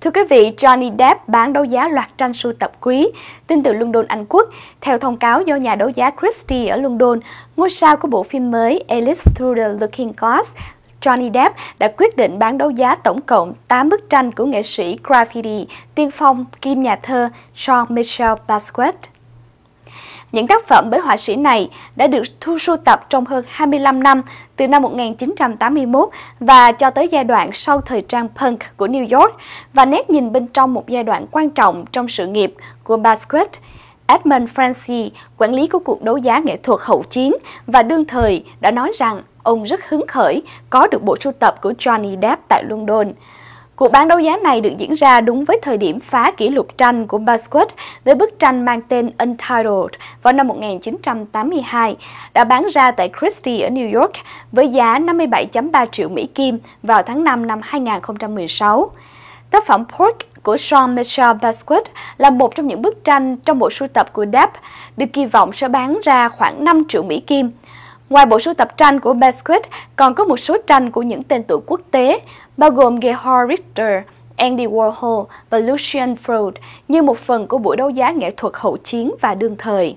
Thưa quý vị, Johnny Depp bán đấu giá loạt tranh sưu tập quý. Tin từ London, Anh Quốc, theo thông cáo do nhà đấu giá Christie ở London, ngôi sao của bộ phim mới Alice Through the Looking Glass Johnny Depp đã quyết định bán đấu giá tổng cộng 8 bức tranh của nghệ sĩ graffiti tiên phong kim nhà thơ Jean-Michel Basquiat. Những tác phẩm bởi họa sĩ này đã được thu sưu tập trong hơn 25 năm, từ năm 1981 và cho tới giai đoạn sau thời trang punk của New York và nét nhìn bên trong một giai đoạn quan trọng trong sự nghiệp của Basquiat. Edmund Francis, quản lý của cuộc đấu giá nghệ thuật hậu chiến và đương thời đã nói rằng ông rất hứng khởi có được bộ sưu tập của Johnny Depp tại London. Cuộc bán đấu giá này được diễn ra đúng với thời điểm phá kỷ lục tranh của Basquiat với bức tranh mang tên Untitled vào năm 1982, đã bán ra tại Christie ở New York với giá 57.3 triệu Mỹ Kim vào tháng 5 năm 2016. Tác phẩm Pork của Jean-Michel Basquiat là một trong những bức tranh trong bộ sưu tập của Depp, được kỳ vọng sẽ bán ra khoảng 5 triệu Mỹ Kim. Ngoài bộ sưu tập tranh của Basquiat, còn có một số tranh của những tên tuổi quốc tế, bao gồm Gerhard Richter, Andy Warhol và Lucian Freud như một phần của buổi đấu giá nghệ thuật hậu chiến và đương thời.